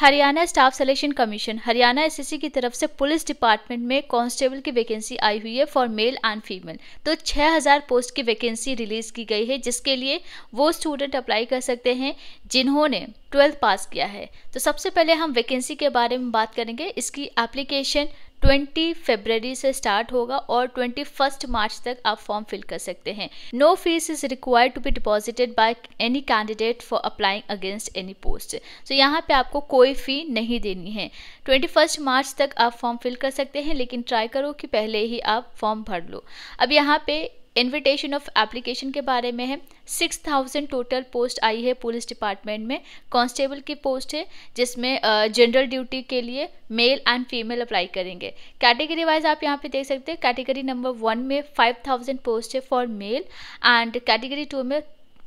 Haryana staff selection commission Haryana SSC की तरफ से पुलिस डिपार्टमेंट में कांस्टेबल की वैकेंसी आई हुई है फॉर मेल एंड फीमेल तो 6000 पोस्ट की वैकेंसी रिलीज़ की गई है जिसके लिए वो स्टूडेंट अप्लाई कर सकते हैं जिन्होंने ट्वेल्थ पास किया है तो सबसे पहले हम वैकेंसी के बारे में बात करेंगे इसकी एप्लीकेशन 20 फरवरी से स्टार्ट होगा और 21 मार्च तक आप फॉर्म फिल कर सकते हैं no fees is required to be deposited by any candidate for applying against any post so यहाँ पे आपको कोई फ़ी नहीं देनी है 21 मार्च तक आप फॉर्म फिल कर सकते हैं लेकिन ट्राई करो कि पहले ही आप फॉर्म भर लो अब यहाँ पे इनविटेशन ऑफ एप्लीकेशन के बारे में है सिक्स थाउजेंड टोटल पोस्ट आई है पुलिस डिपार्टमेंट में कांस्टेबल की पोस्ट है जिसमें जनरल uh, ड्यूटी के लिए मेल एंड फीमेल अप्लाई करेंगे कैटेगरी वाइज आप यहाँ पे देख सकते हैं कैटेगरी नंबर वन में फाइव थाउजेंड पोस्ट है for male and category two में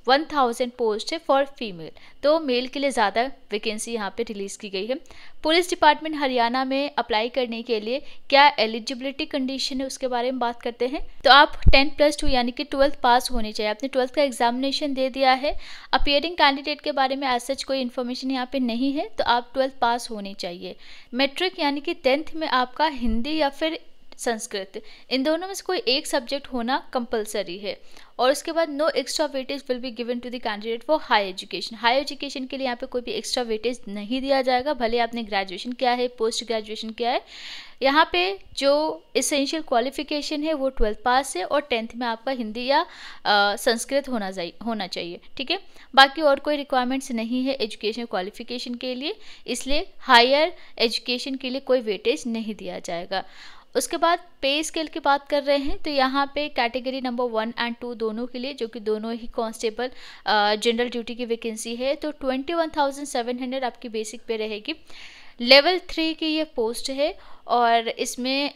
वन थाउजेंड पोस्ट है फॉर फीमेल तो मेल के लिए ज़्यादा वैकेंसी यहाँ पे रिलीज़ की गई है पुलिस डिपार्टमेंट हरियाणा में अप्लाई करने के लिए क्या एलिजिबिलिटी कंडीशन है उसके बारे में बात करते हैं तो आप टेन प्लस टू यानी कि ट्वेल्थ पास होने चाहिए आपने ट्वेल्थ का एग्जामिनेशन दे दिया है अपियरिंग कैंडिडेट के बारे में एज सच कोई इन्फॉर्मेशन यहाँ पर नहीं है तो आप ट्वेल्थ पास होने चाहिए मेट्रिक यानी कि टेंथ में आपका हिंदी या फिर संस्कृत इन दोनों में से कोई एक सब्जेक्ट होना कंपलसरी है और उसके बाद no extra weightage will be given to the candidate for high education high education के लिए यहाँ पे कोई भी एक्स्ट्रा वेटेज नहीं दिया जाएगा भले आपने ग्रेजुएशन किया है पोस्ट ग्रेजुएशन किया है यहाँ पे जो इसेंशियल क्वालिफिकेशन है वो ट्वेल्थ पास है और टेंथ में आपका हिंदी या आ, संस्कृत होना होना चाहिए ठीक है बाकी और कोई रिक्वायरमेंट्स नहीं है एजुकेशन क्वालिफिकेशन के लिए इसलिए हायर एजुकेशन के लिए कोई वेटेज नहीं दिया जाएगा उसके बाद पे स्केल की बात कर रहे हैं तो यहाँ पे category number one and two दोनों के लिए जो कि दोनों ही कांस्टेबल जनरल ड्यूटी की वैकेंसी है तो twenty one thousand seven hundred आपकी बेसिक पे रहेगी लेवल थ्री की ये पोस्ट है और इसमें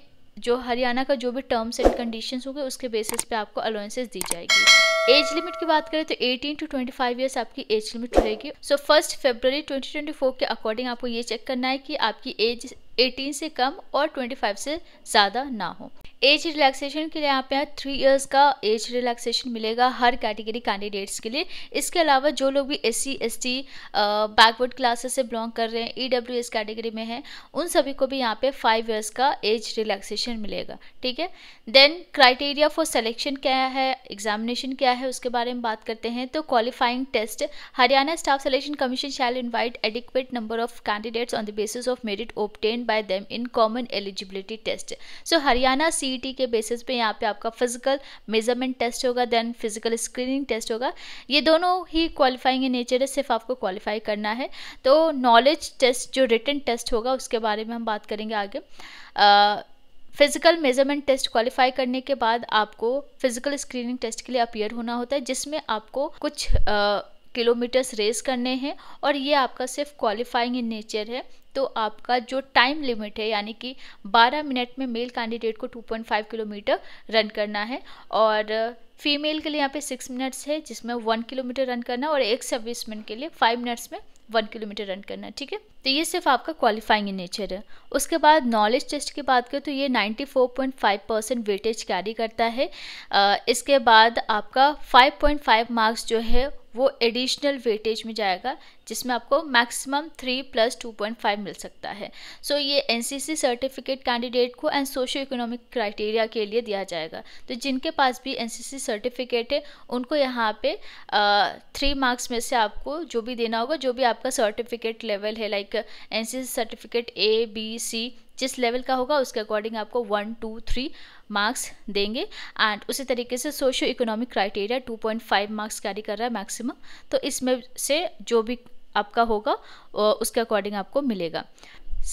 जो हरियाणा का जो भी टर्म्स एंड कंडीशंस होंगे उसके बेसिस पे आपको अलाउंसेस दी जाएगी एज लिमिट की बात करें तो 18 टू 25 फाइव ईयर्स आपकी एज लिमिट रहेगी सो फर्स्ट फेब्रवरी 2024 के अकॉर्डिंग आपको ये चेक करना है कि आपकी एज 18 से कम और 25 से ज़्यादा ना हो एज रिलैक्सेशन के लिए यहाँ पे थ्री इयर्स का एज रिलैक्सेशन मिलेगा हर कैटेगरी कैंडिडेट्स के लिए इसके अलावा जो लोग भी S C S T backward classes से बिलोंग कर रहे हैं ई डब्ल्यू एस कैटेगरी में हैं उन सभी को भी यहाँ पे फाइव ईयर्स का एज रिलैक्सेशन मिलेगा ठीक है देन क्राइटेरिया फॉर सेलेक्शन क्या है एग्जामिनेशन क्या है उसके बारे में बात करते हैं तो qualifying test Haryana staff selection commission shall invite adequate number of candidates on the basis of merit obtained by them in common eligibility test so Haryana C C के बेसिस पे यहाँ पे आपका फिजिकल मेजरमेंट टेस्ट होगा देन फिजिकल स्क्रीनिंग टेस्ट होगा ये दोनों ही qualifying nature है सिर्फ आपको क्वालिफाई करना है तो नॉलेज टेस्ट जो रिटर्न टेस्ट होगा उसके बारे में हम बात करेंगे आगे आ, फिजिकल मेजरमेंट टेस्ट क्वालिफाई करने के बाद आपको फिजिकल स्क्रीनिंग टेस्ट के लिए अपियर होना होता है जिसमें आपको कुछ किलोमीटर्स रेस करने हैं और ये आपका सिर्फ क्वालिफाइंग इन नेचर है तो आपका जो टाइम लिमिट है यानी कि 12 मिनट में मेल कैंडिडेट को 2.5 किलोमीटर रन करना है और फीमेल के लिए यहाँ पे सिक्स मिनट्स है जिसमें वन किलोमीटर रन करना और एक सर्विसमैन के लिए फाइव मिनट्स में वन किलोमीटर रन करना ठीक है तो ये सिर्फ आपका क्वालिफाइंग इन नेचर है उसके बाद नॉलेज टेस्ट की बात करें तो ये 94.5 परसेंट वेटेज कैरी करता है इसके बाद आपका 5.5 मार्क्स जो है वो एडिशनल वेटेज में जाएगा जिसमें आपको maximum three plus two point five मिल सकता है सो so, ये एन सर्टिफिकेट कैंडिडेट को एंड सोशो इकोनॉमिक क्राइटेरिया के लिए दिया जाएगा तो जिनके पास भी एन सर्टिफिकेट है उनको यहाँ पे थ्री मार्क्स में से आपको जो भी देना होगा जो भी आपका सर्टिफिकेट लेवल है like subject N certificate A B C जिस लेवल का होगा उसके अकॉर्डिंग आपको वन टू थ्री मार्क्स देंगे एंड उसी तरीके से socio economic criteria two point five marks carry कर रहा है मैक्सिमम तो इसमें से जो भी आपका होगा उसके अकॉर्डिंग आपको मिलेगा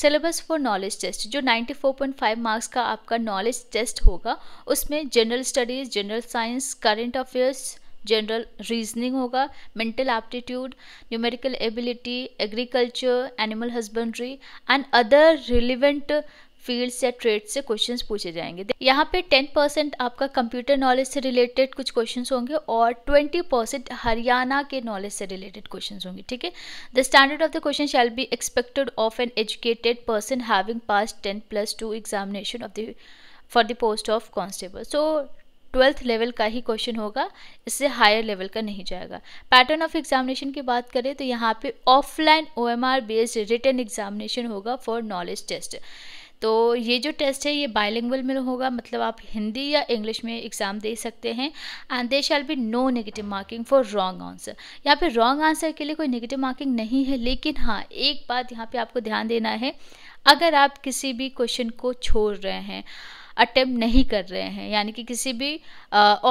सिलेबस फॉर नॉलेज टेस्ट जो 94.5 मार्क्स का आपका नॉलेज टेस्ट होगा उसमें general studies general science current affairs general reasoning होगा mental aptitude numerical ability agriculture animal husbandry and other relevant fields या ट्रेड से क्वेश्चंस पूछे जाएंगे तो यहाँ पे 10 परसेंट आपका कंप्यूटर नॉलेज से रिलेटेड कुछ क्वेश्चंस होंगे और 20 परसेंट हरियाणा के नॉलेज से रिलेटेड क्वेश्चंस होंगे ठीक है the standard of the question shall be expected of an educated person having pass ten plus two examination of the for the post of constable so twelfth level का ही question होगा इससे higher level का नहीं जाएगा pattern of examination की बात करें तो यहाँ पे offline O M R based written examination होगा फॉर नॉलेज टेस्ट तो ये जो टेस्ट है ये बायलिंगुअल में होगा मतलब आप हिंदी या इंग्लिश में एग्ज़ाम दे सकते हैं and there shall be no negative marking for wrong answer यहाँ पे रॉन्ग आंसर के लिए कोई नेगेटिव मार्किंग नहीं है लेकिन हाँ एक बात यहाँ पे आपको ध्यान देना है अगर आप किसी भी क्वेश्चन को छोड़ रहे हैं अटेम्प्ट नहीं कर रहे हैं यानी कि किसी भी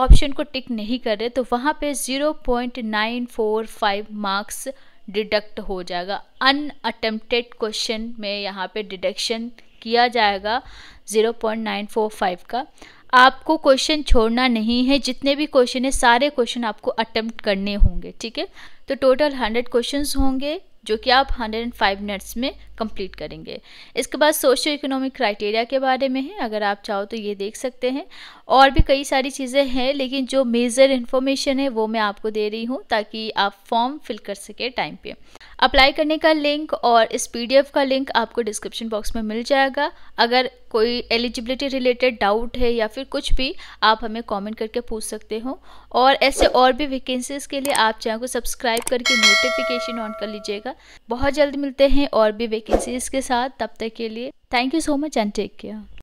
ऑप्शन को टिक नहीं कर रहे तो वहाँ पे 0.945 मार्क्स डिडक्ट हो जाएगा अटेम्प्टेड क्वेश्चन में यहाँ पे डिडक्शन किया जाएगा 0.945 का आपको क्वेश्चन छोड़ना नहीं है जितने भी क्वेश्चन है सारे क्वेश्चन आपको अटेम्प्ट करने होंगे ठीक है तो टोटल हंड्रेड क्वेश्चंस होंगे जो कि आप 105 मिनट्स में कंप्लीट करेंगे इसके बाद सोशो इकोनॉमिक क्राइटेरिया के बारे में है अगर आप चाहो तो ये देख सकते हैं और भी कई सारी चीज़ें हैं लेकिन जो मेजर इन्फॉर्मेशन है वो मैं आपको दे रही हूँ ताकि आप फॉर्म फिल कर सके टाइम पे अप्लाई करने का लिंक और इस पी का लिंक आपको डिस्क्रिप्शन बॉक्स में मिल जाएगा अगर कोई एलिजिबिलिटी रिलेटेड डाउट है या फिर कुछ भी आप हमें कमेंट करके पूछ सकते हो और ऐसे और भी वैकेंसीज के लिए आप चैनल को सब्सक्राइब करके नोटिफिकेशन ऑन कर लीजिएगा बहुत जल्द मिलते हैं और भी वैकेंसीज के साथ तब तक के लिए thank you so much and take care